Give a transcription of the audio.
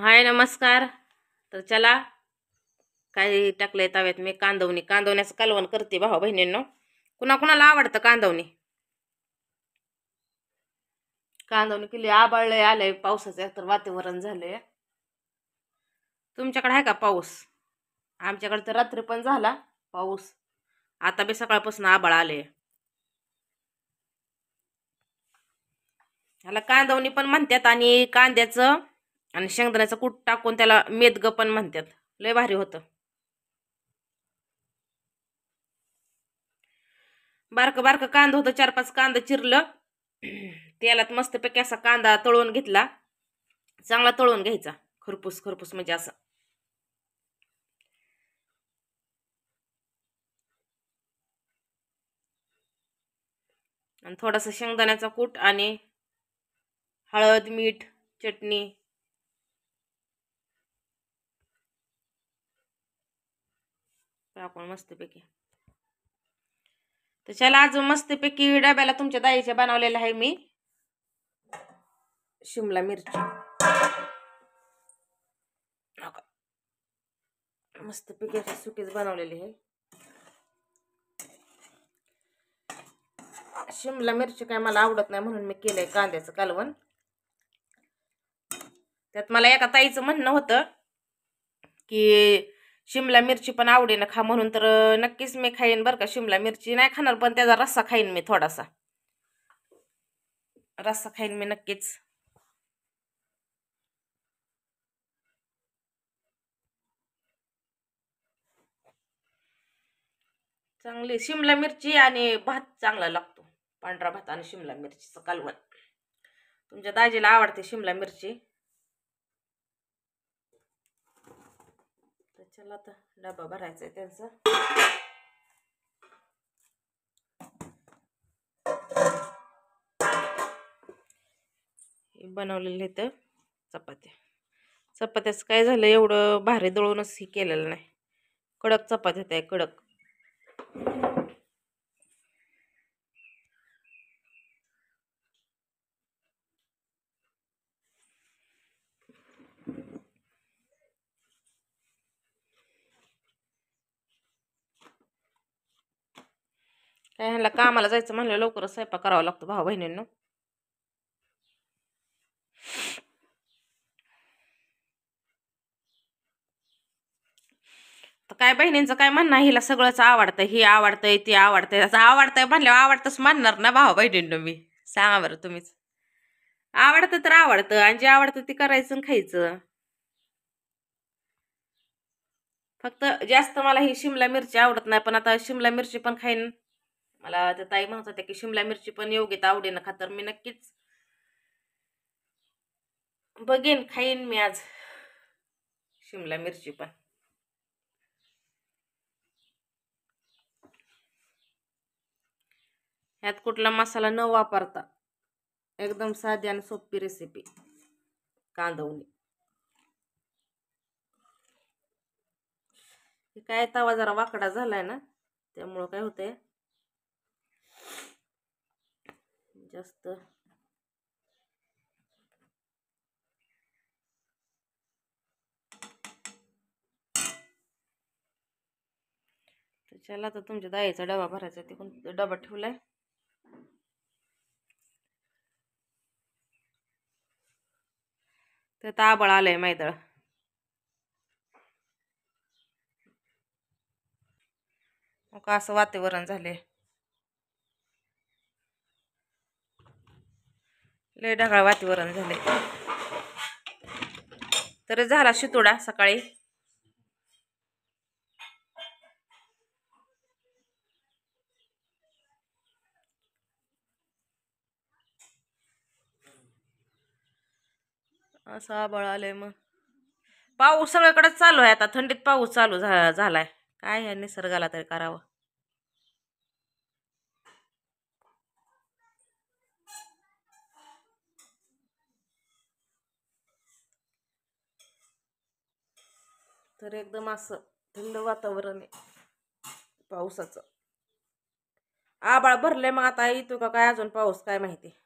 हाय नमस्कार तर चला काय टाकलं तव्यात मी कांदवणी कांदवण्याचं कालवण करते भाऊ बहिणींनो कुणा कुणाला आवडतं कांदवणी कांदवणी किल्ली आबाळलंय आलंय पावसाचं तर वातावरण झालंय तुमच्याकडे आहे का पाऊस आमच्याकडे तर रात्री पण झाला पाऊस आता बी सकाळपासून आबाळ आले ह्याला कांदवणी पण म्हणतात आणि कांद्याचं आणि शेंगदाण्याचं कूट टाकून त्याला मेदग पण म्हणतात लय भारी होतं बारक बारक कांदा होतं चार पाच कांदा चिरलं तेलात मस्तपैकी असा कांदा तळून घेतला चांगला तळून घ्यायचा खरपूस खरपूस म्हणजे असं आणि थोडासा शेंगदाण्याचा कूट आणि हळद मीठ चटणी आपण मस्तपैकी तर चला आज मस्तपैकी डब्याला तुमच्या दाईच्या बनवलेला आहे मी शिमला मिरची मस्तपैकी असे सुकेच बनवलेली आहे शिमला मिरची काय मला आवडत नाही म्हणून मी केलंय कांद्याचं कालवण त्यात मला एका ताईचं म्हणणं होतं की शिमला मिरची पण आवडेन खा म्हणून तर नक्कीच मी खाईन बरं का शिमला मिरची नाही खाणार पण त्याचा रस्सा खाईन मी थोडासा रस्सा खाईन मी नक्कीच चांगली शिमला मिरची आणि भात चांगला लागतो पांढरा भात आणि शिमला मिरचीचं कालवण तुमच्या दाजीला आवडते शिमला मिरची चला आता डबा भरायचा आहे त्यांचा बनवलेले तर चपात्या चपात्याचं काय झालं एवढं भारी दळूनच हे केलेलं नाही कडक चपात्या त्या कडक ह्याला कामाला जायचं म्हणलं लवकरच स्वयंपाक करावा लागतो भाऊ बहिणींना तर काय बहिणींचं काय म्हणणं हिला सगळंच आवडतं ही आवडतंय ती आवडतंय असं आवडतंय म्हणलं आवडतंच म्हणणार ना भाऊ बहिणींनो मी सांगा बरं तुम्हीच आवडतं तर आवडतं आणि जे आवडतं ते करायचं खायचं फक्त जास्त मला ही शिमला मिरची आवडत नाही पण आता शिमला मिरची पण खाईन मला त्या ताई म्हणत होत्या की शिमला मिरची पण योग्य आवडेना खा तर मी नक्कीच बघेन खाईन मी आज शिमला मिरची पण ह्यात कुठला मसाला न वापरता एकदम साधी आणि सोपी रेसिपी कांदवणी काय तवा जरा वाकडा झालाय ना त्यामुळं काय होतंय जास्त चला आता तुमच्या दाईचा डबा भरायचा तिकून डबा ठेवलाय तर ताबळ आलंय मैदळ मग असं वातावरण झाले लय ढगाळ वातावरण झाले तर झाला शितोडा सकाळी असा बळाले मग पाऊस सगळीकडे चालू आहे आता थंडीत पाऊस चालू झालाय काय या निसर्गाला तरी करावं तर एकदम असं थंड वातावरण आहे पावसाचं आबाळ भरलंय मग आता येतो का काय अजून पाऊस काय माहिती